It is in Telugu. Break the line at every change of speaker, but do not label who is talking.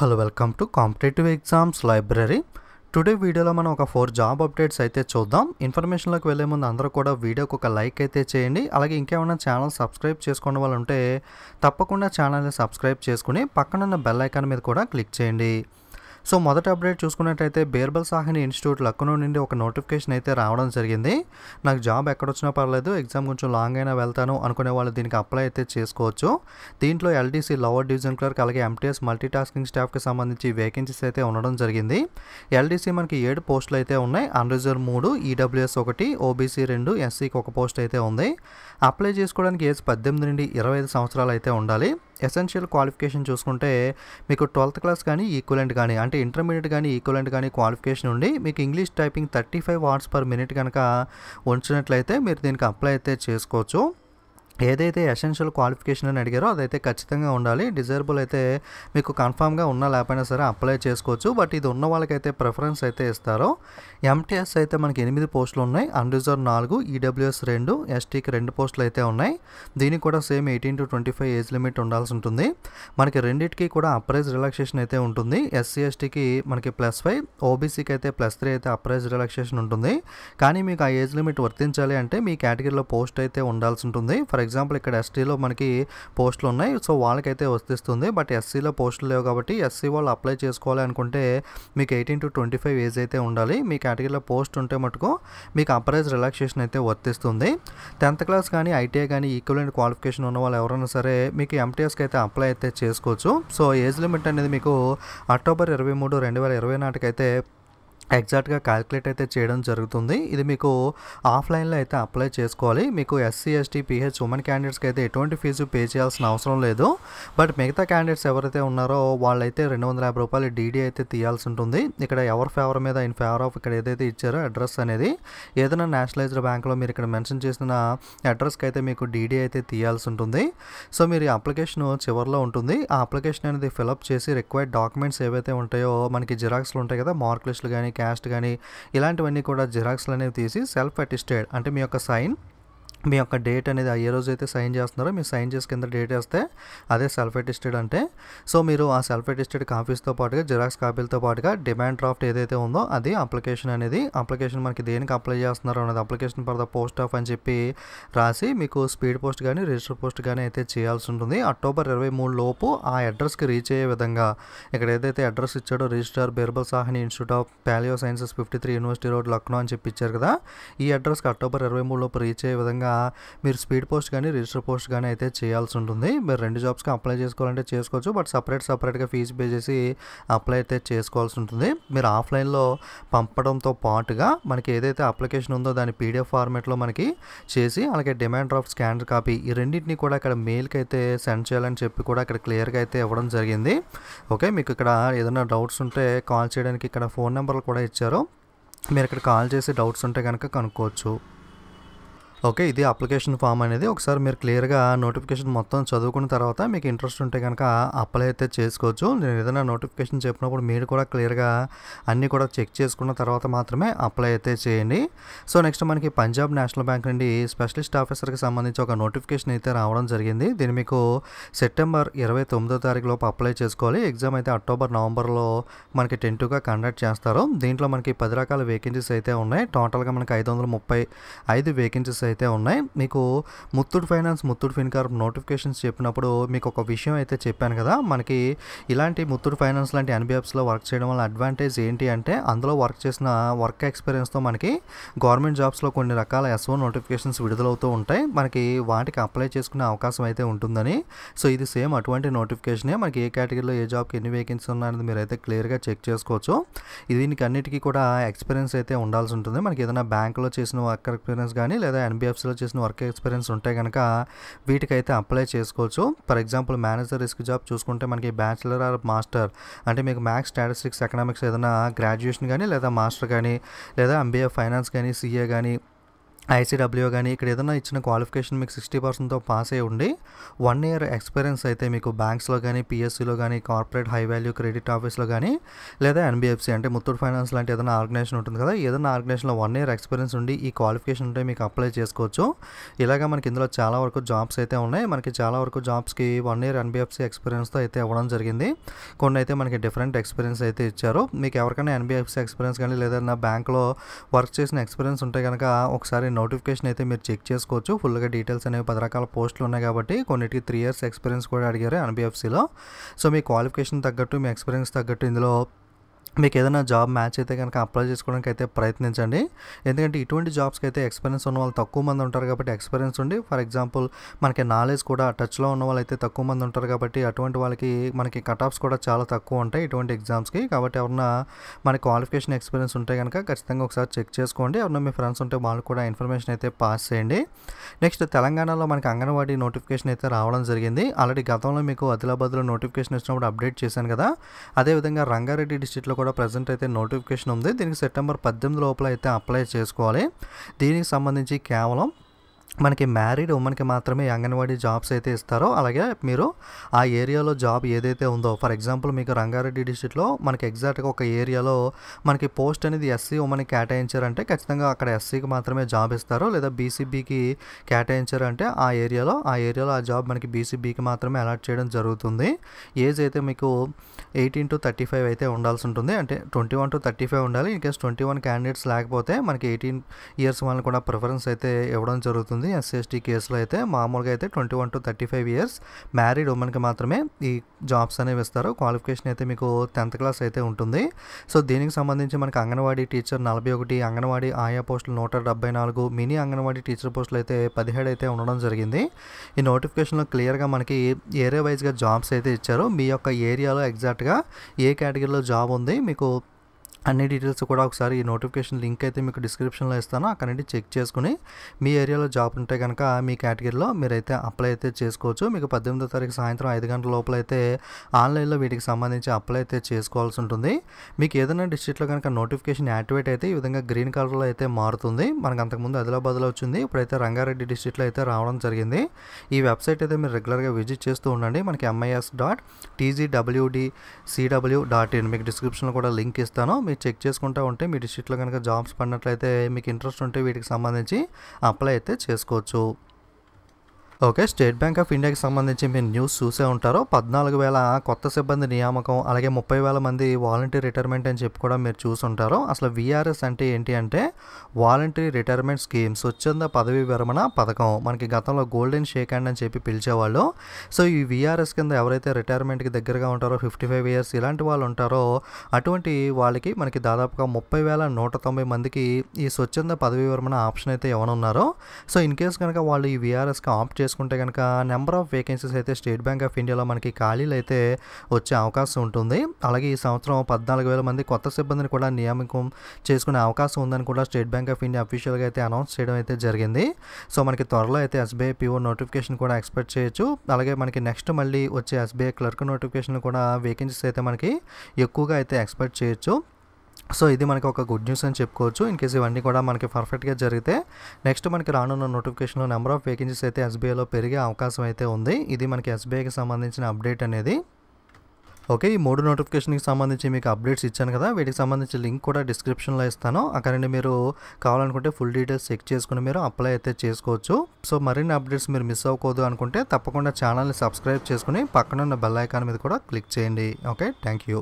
hello welcome to competitive exams library today వీడియోలో మనం ఒక ఫోర్ జాబ్ అప్డేట్స్ అయితే చూద్దాం ఇన్ఫర్మేషన్లోకి వెళ్ళే ముందు అందరూ కూడా వీడియోకి ఒక లైక్ అయితే చేయండి అలాగే ఇంకేమైనా ఛానల్ సబ్స్క్రైబ్ చేసుకున్న వాళ్ళు ఉంటే తప్పకుండా ఛానల్ని సబ్స్క్రైబ్ చేసుకుని పక్కనున్న బెల్ ఐకాన్ మీద కూడా క్లిక్ చేయండి సో మొదటి అప్డేట్ చూసుకున్నట్టయితే బీర్బల్ సాహిని ఇన్స్టిట్యూట్ లక్నో నుండి ఒక నోటిఫికేషన్ అయితే రావడం జరిగింది నాకు జాబ్ ఎక్కడొచ్చినా పర్లేదు ఎగ్జామ్ కొంచెం లాంగ్ అయినా వెళ్తాను అనుకునే వాళ్ళు దీనికి అప్లై అయితే చేసుకోవచ్చు దీంట్లో ఎల్టీసీ లోవర్ డివిజన్ క్లర్క్ అలాగే ఎంటీఎస్ మల్టీ టాస్కింగ్ స్టాఫ్కి సంబంధించి వేకెన్సీస్ అయితే ఉండడం జరిగింది ఎల్టీసీ మనకి ఏడు పోస్టులు అయితే ఉన్నాయి అన్రిజర్వ్ మూడు ఈడబ్ల్యూఎస్ ఒకటి ఓబీసీ రెండు ఎస్సీకి ఒక పోస్ట్ అయితే ఉంది అప్లై చేసుకోవడానికి ఏజ్ పద్దెనిమిది నుండి ఇరవై ఐదు సంవత్సరాలు అయితే ఉండాలి ఎసెన్షియల్ క్వాలిఫికేషన్ చూసుకుంటే మీకు ట్వెల్త్ క్లాస్ కానీ ఈక్వలెంట్ కానీ అంటే ఇంటర్మీడియట్ కానీ ఈక్వలెంట్ కానీ క్వాలిఫికేషన్ ఉండి మీకు English typing thirty five words per minute కనుక ఉంచినట్లయితే మీరు దీనికి అప్లై అయితే చేసుకోవచ్చు ఏదైతే ఎసెన్షియల్ క్వాలిఫికేషన్ అని అడిగారో అదైతే ఖచ్చితంగా ఉండాలి డిజైరబుల్ అయితే మీకు కన్ఫామ్గా ఉన్నా లేకపోయినా సరే అప్లై చేసుకోవచ్చు బట్ ఇది ఉన్న వాళ్ళకైతే ప్రిఫరెన్స్ అయితే ఇస్తారు ఎంటీఎస్ అయితే మనకి ఎనిమిది పోస్టులు ఉన్నాయి అన్రిజర్వ్ నాలుగు ఈడబ్ల్యూఎస్ e రెండు ఎస్టీకి రెండు పోస్టులు అయితే ఉన్నాయి దీనికి కూడా same eighteen to twenty five age limit ఉండాల్సి ఉంటుంది మనకి రెండింటికి కూడా అప్రైజ్ రిలాక్సేషన్ అయితే ఉంటుంది ఎస్సీ ఎస్టీకి మనకి ప్లస్ ఫైవ్ ఓబీసీకి అయితే ప్లస్ త్రీ అయితే అప్రైజ్ రిలాక్సేషన్ ఉంటుంది కానీ మీకు ఆ ఏజ్ లిమిట్ వర్తించాలి అంటే మీ కేటగిరీలో పోస్ట్ అయితే ఉండాల్సి ఉంటుంది ఫర్ ఎగ్జాంపుల్ ఇక్కడ ఎస్టీలో మనకి పోస్టులు ఉన్నాయి సో వాళ్ళకైతే వర్తిస్తుంది బట్ ఎస్సీలో పోస్టులు లేవు కాబట్టి ఎస్సీ వాళ్ళు అప్లై చేసుకోవాలి అనుకుంటే మీకు eighteen to twenty five age అయితే ఉండాలి మీ కేటగిరీలో పోస్ట్ ఉంటే మటుకు మీకు అప్రైజ్ రిలాక్సేషన్ అయితే వర్తిస్తుంది టెన్త్ క్లాస్ కానీ ఐటీఐ కానీ ఈక్వలెంట్ క్వాలిఫికేషన్ ఉన్న వాళ్ళు ఎవరైనా సరే మీకు ఎంటీఎస్కి అయితే అప్లై అయితే చేసుకోవచ్చు సో ఏజ్ లిమిట్ అనేది మీకు అక్టోబర్ ఇరవై మూడు రెండు వేల ఇరవై నాటికైతే ఎగ్జాక్ట్గా క్యాల్కులేట్ అయితే చేయడం జరుగుతుంది ఇది మీకు ఆఫ్లైన్లో అయితే అప్లై చేసుకోవాలి మీకు ఎస్సీ ఎస్టీ పిహెచ్ ఉమెన్ క్యాండిడేట్స్కి అయితే ఎటువంటి ఫీజు పే చేయాల్సిన అవసరం లేదు బట్ మిగతా క్యాండిడేట్స్ ఎవరైతే ఉన్నారో వాళ్ళైతే రెండు వందల యాభై రూపాయలు డీడీ అయితే తీయాల్సి ఉంటుంది ఇక్కడ ఎవరి ఫేవర్ మీద ఇన్ ఫేవర్ ఆఫ్ ఇక్కడ ఏదైతే ఇచ్చారో అడ్రస్ అనేది ఏదైనా నేషనలైజ్డ్ బ్యాంక్లో మీరు ఇక్కడ మెన్షన్ చేసిన అడ్రస్కి అయితే మీకు డీడీ అయితే తీయాల్సి ఉంటుంది సో మీరు అప్లికేషన్ చివరిలో ఉంటుంది ఆ అప్లికేషన్ అనేది ఫిలప్ చేసి రిక్వైర్డ్ డాక్యుమెంట్స్ ఏవైతే ఉంటాయో మనకి జిరాక్స్లు ఉంటాయి కదా మార్క్ లిస్టులు కానీ క్యాస్ట్ కానీ ఇలాంటివన్నీ కూడా జిరాక్స్లు అనేవి తీసి సెల్ఫ్ అటిస్టెడ్ అంటే మీ యొక్క సైన్ మీ యొక్క డేట్ అనేది ఏ రోజు అయితే సైన్ చేస్తున్నారో మీరు సైన్ చేసి కింద డేట్ వేస్తే అదే సెల్ఫ్ అటిస్టెడ్ అంటే సో మీరు ఆ సెల్ఫ్ అటిస్టెడ్ కాపీస్తో పాటుగా జిరాక్స్ కాపీలతో పాటుగా డిమాండ్ డ్రాఫ్ట్ ఏదైతే ఉందో అది అప్లికేషన్ అనేది అప్లికేషన్ మనకి దేనికి అప్లై చేస్తున్నారో అనేది application for the post of అని చెప్పి రాసి మీకు స్పీడ్ పోస్ట్ కానీ రిజిస్టర్ పోస్ట్ కానీ అయితే చేయాల్సి ఉంటుంది అక్టోబర్ ఇరవై మూడు లోపు ఆ అడ్రస్కి రీచ్ అయ్యే విధంగా ఇక్కడ ఏదైతే అడ్రస్ ఇచ్చాడో register Birbal Sahni institute of palaeosciences fifty three university road Lucknow అని చెప్పి ఇచ్చారు కదా ఈ అడ్రస్కి అక్టోబర్ ఇరవై మూడు లోపు రీచ్ అయ్యే విధంగా ఖచ్చితంగా మీరు స్పీడ్ పోస్ట్ కానీ రిజిస్టర్ పోస్ట్ కానీ అయితే చేయాల్సి ఉంటుంది మీరు రెండు జాబ్స్కి అప్లై చేసుకోవాలంటే చేసుకోవచ్చు బట్ సపరేట్ సపరేట్గా ఫీజు పే చేసి అప్లై అయితే చేసుకోవాల్సి ఉంటుంది మీరు ఆఫ్లైన్లో పంపడంతో పాటుగా మనకి ఏదైతే అప్లికేషన్ ఉందో దాని పీడిఎఫ్ ఫార్మేట్లో మనకి చేసి అలాగే డిమాండ్ డ్రాఫ్ట్ స్కాన్ కాపీ ఈ రెండింటిని కూడా ఇక్కడ మెయిల్కి అయితే సెండ్ చేయాలని చెప్పి కూడా అక్కడ క్లియర్గా అయితే ఇవ్వడం జరిగింది ఓకే మీకు ఇక్కడ ఏదైనా డౌట్స్ ఉంటే కాల్ చేయడానికి ఇక్కడ ఫోన్ నెంబర్లు కూడా ఇచ్చారు మీరు ఇక్కడ కాల్ చేసి డౌట్స్ ఉంటే కనుక కనుక్కోవచ్చు ఓకే ఇది అప్లికేషన్ ఫామ్ అనేది ఒకసారి మీరు క్లియర్గా నోటిఫికేషన్ మొత్తం చదువుకున్న తర్వాత మీకు ఇంట్రెస్ట్ ఉంటే కనుక అప్లై అయితే చేసుకోవచ్చు నేను ఏదైనా నోటిఫికేషన్ చెప్పినప్పుడు మీరు కూడా క్లియర్గా అన్నీ కూడా చెక్ చేసుకున్న తర్వాత మాత్రమే అప్లై అయితే చేయండి సో నెక్స్ట్ మనకి పంజాబ్ నేషనల్ బ్యాంక్ నుండి స్పెషలిస్ట్ ఆఫీసర్కి సంబంధించి ఒక నోటిఫికేషన్ అయితే రావడం జరిగింది దీన్ని మీకు సెప్టెంబర్ ఇరవై తొమ్మిదో తారీఖు లోపు అప్లై చేసుకోవాలి ఎగ్జామ్ అయితే అక్టోబర్ నవంబర్లో మనకి టెన్ టూగా కండక్ట్ చేస్తారు దీంట్లో మనకి పది రకాల వేకెన్సీస్ అయితే ఉన్నాయి టోటల్గా మనకి ఐదు వందల ముప్పై ఐదు వేకెన్సీస్ అయితే ఉన్నాయి మీకు ముత్తూట్ ఫైనాన్స్ ముత్తూట్ ఫిన్కార్ నోటిఫికేషన్స్ చెప్పినప్పుడు మీకు ఒక విషయం అయితే చెప్పాను కదా మనకి ఇలాంటి ముత్తూట్ ఫైనాన్స్ లాంటి ఎన్బిఎఫ్స్లో వర్క్ చేయడం వల్ల అడ్వాంటేజ్ ఏంటి అంటే అందులో వర్క్ చేసిన వర్క్ ఎక్స్పీరియన్స్తో మనకి గవర్నమెంట్ జాబ్స్లో కొన్ని రకాల ఎస్ఓ నోటిఫికేషన్స్ విడుదలవుతూ ఉంటాయి మనకి వాటికి అప్లై చేసుకునే అవకాశం అయితే ఉంటుందని సో ఇది సేమ్ అటువంటి నోటిఫికేషనే మనకి ఏ కేటగిరీలో ఏ జాబ్కి ఎన్ని వేకెన్సీ ఉన్నాయని మీరు అయితే క్లియర్గా చెక్ చేసుకోవచ్చు దీనికి అన్నిటికీ కూడా ఎక్స్పీరియన్స్ అయితే ఉండాల్సి ఉంటుంది మనకి ఏదైనా బ్యాంకులో చేసిన వర్క్ ఎక్స్పీరియన్స్ కానీ లేదా ఎంబీఎఫ్సీలో చేసిన వర్క్ ఎక్స్పీరియన్స్ ఉంటే కనుక వీటికైతే అప్లై చేసుకోవచ్చు for example manager risk job చూసుకుంటే మనకి బ్యాచిలర్ ఆర్ మాస్టర్ అంటే మీకు మ్యాథ్స్ స్టాటిస్టిక్స్ ఎకనామిక్స్ ఏదైనా గ్రాడ్యుయేషన్ కానీ లేదా మాస్టర్ కానీ లేదా ఎంబీఏ ఫైనాన్స్ కానీ సీఏ కానీ ఐసీడబ్ల్యూ కానీ ఇక్కడ ఏదైనా ఇచ్చిన క్వాలిఫికేషన్ మీకు సిక్స్టీ పర్సెంట్తో పాస్ అయ్యి ఉండి వన్ ఇయర్ ఎక్స్పీరియన్స్ అయితే మీకు బ్యాంక్స్లో కానీ పిఎస్సీలో కానీ కార్పొరేట్ హై వాల్యూ క్రెడిట్ ఆఫీస్లో కానీ లేదా ఎన్బిఎఫ్సి అంటే ముత్తూట్ ఫైనాన్స్ లాంటి ఏదైనా ఆర్గనైజేషన్ ఉంటుంది కదా ఏదైనా ఆర్గనైజేషన్లో వన్ ఇయర్ ఎక్స్పీరియన్స్ ఉండి ఈ క్వాలిఫికేషన్ ఉంటే మీకు అప్లై చేసుకోవచ్చు ఇలాగ మనకి ఇందులో చాలా వరకు జాబ్స్ అయితే ఉన్నాయి మనకి చాలా వరకు జాబ్స్కి వన్ ఇయర్ ఎన్బిఎఫ్సి ఎక్స్పీరియన్స్తో అయితే ఇవ్వడం జరిగింది కొన్ని అయితే మనకి డిఫరెంట్ ఎక్స్పీరియన్స్ అయితే ఇచ్చారు మీకు ఎవరికైనా ఎన్బిఎఫ్సి ఎక్స్పీరియన్స్ కానీ లేదా బ్యాంక్లో వర్క్ చేసిన ఎక్స్పీరియన్స్ ఉంటే కనుక ఒకసారి నోటిఫికేషన్ అయితే మీరు చెక్ చేసుకోవచ్చు ఫుల్గా డీటెయిల్స్ అనేవి పది రకాల పోస్టులు ఉన్నాయి కాబట్టి కొన్నిటికి త్రీ ఇయర్స్ ఎక్స్పీరియన్స్ కూడా అడిగారు ఎన్బిఎఫ్సిలో సో మీ క్వాలిఫికేషన్ తగ్గట్టు మీ ఎక్స్పీరియన్స్ తగ్గట్టు ఇందులో మీకు ఏదైనా జాబ్ మ్యాచ్ అయితే కనుక అప్లై చేసుకోవడానికి అయితే ప్రయత్నించండి ఎందుకంటే ఇటువంటి జాబ్స్కి అయితే ఎక్స్పీరియన్స్ ఉన్న వాళ్ళు తక్కువ మంది ఉంటారు కాబట్టి ఎక్స్పీరియన్స్ ఉండి ఫర్ ఎగ్జాంపుల్ మనకి నాలెడ్జ్ కూడా టచ్లో ఉన్న వాళ్ళు అయితే తక్కువ మంది ఉంటారు కాబట్టి అటువంటి వాళ్ళకి మనకి కట్ కూడా చాలా తక్కువ ఉంటాయి ఇటువంటి ఎగ్జామ్స్కి కాబట్టి ఎవరన్నా మనకి క్వాలిఫికేషన్ ఎక్స్పీరియన్స్ ఉంటే కనుక ఖచ్చితంగా ఒకసారి చెక్ చేసుకోండి ఎవరన్నా మీ ఫ్రెండ్స్ ఉంటే వాళ్ళు కూడా ఇన్ఫర్మేషన్ అయితే పాస్ చేయండి నెక్స్ట్ తెలంగాణలో మనకి అంగన్వాడీ నోటిఫికేషన్ అయితే రావడం జరిగింది ఆల్రెడీ గతంలో మీకు ఆదిలాబాద్లో నోటిఫికేషన్ వచ్చినప్పుడు అప్డేట్ చేశాను కదా అదేవిధంగా రంగారెడ్డి డిస్టిక్లో కూడా కూడా ప్రజెంట్ అయితే నోటిఫికేషన్ ఉంది దీనికి సెప్టెంబర్ పద్దెనిమిది లోపల అయితే అప్లై చేసుకోవాలి దీనికి సంబంధించి కేవలం మనకి మ్యారీడ్ ఉమెన్కి మాత్రమే అంగన్వాడీ జాబ్స్ అయితే ఇస్తారో అలాగే మీరు ఆ ఏరియాలో జాబ్ ఏదైతే ఉందో ఫర్ ఎగ్జాంపుల్ మీకు రంగారెడ్డి డిస్టిక్లో మనకి ఎగ్జాక్ట్గా ఒక ఏరియాలో మనకి పోస్ట్ అనేది ఎస్సీ ఉమెన్కి కేటాయించారంటే ఖచ్చితంగా అక్కడ ఎస్సీకి మాత్రమే జాబ్ ఇస్తారు లేదా బీసీబీకి కేటాయించారంటే ఆ ఏరియాలో ఆ ఏరియాలో ఆ జాబ్ మనకి బీసీబీకి మాత్రమే అలాట్ చేయడం జరుగుతుంది ఏజ్ అయితే మీకు ఎయిటీన్ టు థర్టీ ఫైవ్ అయితే ఉండాల్సి ఉంటుంది అంటే twenty one to thirty five ఉండాలి ఇన్ ట్వంటీ వన్ క్యాండిడేట్స్ లేకపోతే మనకి ఎయిటీన్ ఇయర్స్ వాళ్ళని కూడా ప్రిఫరెన్స్ అయితే ఇవ్వడం జరుగుతుంది వర్తిస్తుంది ఎస్సీఎస్టీ కేసులో అయితే మామూలుగా అయితే twenty one to thirty five years married ఉమెన్కి మాత్రమే ఈ జాబ్స్ అనేవి ఇస్తారు క్వాలిఫికేషన్ అయితే మీకు టెన్త్ క్లాస్ అయితే ఉంటుంది సో దీనికి సంబంధించి మనకి అంగన్వాడీ టీచర్ నలభై ఒకటి అంగన్వాడీ ఆయా పోస్టులు నూట డెబ్బై నాలుగు మినీ అంగన్వాడీ టీచర్ పోస్టులు అయితే పదిహేడు అయితే ఉండడం జరిగింది ఈ నోటిఫికేషన్లో క్లియర్గా మనకి ఏరియా వైజ్గా జాబ్స్ అయితే ఇచ్చారు మీ యొక్క ఏరియాలో ఎగ్జాక్ట్గా ఏ కేటగిరీలో జాబ్ ఉంది మీకు అన్ని డీటెయిల్స్ కూడా ఒకసారి ఈ నోటిఫికేషన్ లింక్ అయితే మీకు డిస్క్రిప్షన్లో ఇస్తాను అక్కడ నుండి చెక్ చేసుకుని మీ ఏరియాలో జాబ్ ఉంటే కనుక మీ కేటగిరీలో మీరైతే అప్లై అయితే చేసుకోవచ్చు మీకు పద్దెనిమిదో తారీఖు సాయంత్రం ఐదు గంటల లోపల అయితే ఆన్లైన్లో వీటికి సంబంధించి అప్లై అయితే చేసుకోవాల్సి ఉంటుంది మీకు ఏదైనా డిస్ట్రిక్ట్లో కనుక నోటిఫికేషన్ యాక్టివేట్ అయితే ఈ విధంగా గ్రీన్ కలర్లో అయితే మారుతుంది మనకు అంతకుముందు ఆదిలాబాద్లో వచ్చింది ఇప్పుడైతే రంగారెడ్డి డిస్ట్రిక్ట్లో అయితే రావడం జరిగింది ఈ వెబ్సైట్ అయితే మీరు రెగ్యులర్గా విజిట్ చేస్తూ ఉండండి మనకి MIS dot TGWD CW dot in మీకు డిస్క్రిప్షన్లో కూడా లింక్ ఇస్తాను మీరు చెక్ చేసుకుంటూ ఉంటే మీ డిస్ట్రిక్ట్లో కనుక జాబ్స్ పడినట్లయితే మీకు ఇంట్రెస్ట్ ఉంటే వీటికి సంబంధించి అప్లై అయితే చేసుకోవచ్చు ఓకే స్టేట్ బ్యాంక్ ఆఫ్ ఇండియాకి సంబంధించి మీరు న్యూస్ చూసే ఉంటారు పద్నాలుగు వేల కొత్త సిబ్బంది నియామకం అలాగే ముప్పై వేల మంది వాలంటీర్ రిటైర్మెంట్ అని చెప్పి కూడా మీరు చూసుంటారు అసలు వీఆర్ఎస్ అంటే ఏంటి అంటే వాలంటీర్ రిటైర్మెంట్ స్కీమ్ స్వచ్ఛంద పదవి విరమణ పథకం మనకి గతంలో గోల్డెన్ షేక్ హ్యాండ్ అని చెప్పి పిలిచేవాళ్ళు సో ఈ వీఆర్ఎస్ కింద ఎవరైతే రిటైర్మెంట్కి దగ్గరగా ఉంటారో ఫిఫ్టీ ఫైవ్ ఇయర్స్ ఇలాంటి వాళ్ళు ఉంటారో అటువంటి వాళ్ళకి మనకి దాదాపుగా ముప్పై వేల నూట తొంభై మందికి ఈ స్వచ్ఛంద పదవి విరమణ ఆప్షన్ అయితే ఎవరున్నారో సో ఇన్ కేస్ కనుక వాళ్ళు ఈ విఆర్ఎస్కి ఆప్ట్ చేసుకుంటే కనుక నెంబర్ ఆఫ్ వేకెన్సీస్ అయితే స్టేట్ బ్యాంక్ ఆఫ్ ఇండియాలో మనకి ఖాళీలు అయితే వచ్చే అవకాశం ఉంటుంది అలాగే ఈ సంవత్సరం పద్నాలుగు వేల మంది కొత్త సిబ్బందిని కూడా నియామకం చేసుకునే అవకాశం ఉందని కూడా స్టేట్ బ్యాంక్ ఆఫ్ ఇండియా అఫీషియల్గా అయితే అనౌన్స్ చేయడం అయితే జరిగింది సో మనకి త్వరలో అయితే ఎస్బీఐ పిఓ నోటిఫికేషన్ కూడా ఎక్స్పెక్ట్ చేయొచ్చు అలాగే మనకి నెక్స్ట్ మళ్ళీ వచ్చే ఎస్బీఐ క్లర్క్ నోటిఫికేషన్ కూడా వేకెన్సీస్ అయితే మనకి ఎక్కువగా అయితే ఎక్స్పెక్ట్ చేయొచ్చు సో ఇది మనకి ఒక గుడ్ న్యూస్ అని చెప్పుకోవచ్చు ఇన్ కేసు ఇవన్నీ కూడా మనకి పర్ఫెక్ట్గా జరిగితే నెక్స్ట్ మనకి రానున్న నోటిఫికేషన్లో నెంబర్ ఆఫ్ వేకెన్సీస్ అయితే ఎస్బీఐలో పెరిగే అవకాశం అయితే ఉంది ఇది మనకి ఎస్బీఐకి సంబంధించిన అప్డేట్ అనేది ఓకే ఈ మూడు నోటిఫికేషన్కి సంబంధించి మీకు అప్డేట్స్ ఇచ్చాను కదా వీటికి సంబంధించి లింక్ కూడా డిస్క్రిప్షన్లో ఇస్తాను అక్కడ మీరు కావాలనుకుంటే ఫుల్ డీటెయిల్స్ చెక్ చేసుకుని మీరు అప్లై అయితే చేసుకోవచ్చు సో మరిన్ని అప్డేట్స్ మీరు మిస్ అవ్వకూడదు అనుకుంటే తప్పకుండా ఛానల్ని సబ్స్క్రైబ్ చేసుకుని పక్కనున్న బెల్ ఐకాన్ మీద కూడా క్లిక్ చేయండి ఓకే థ్యాంక్ యూ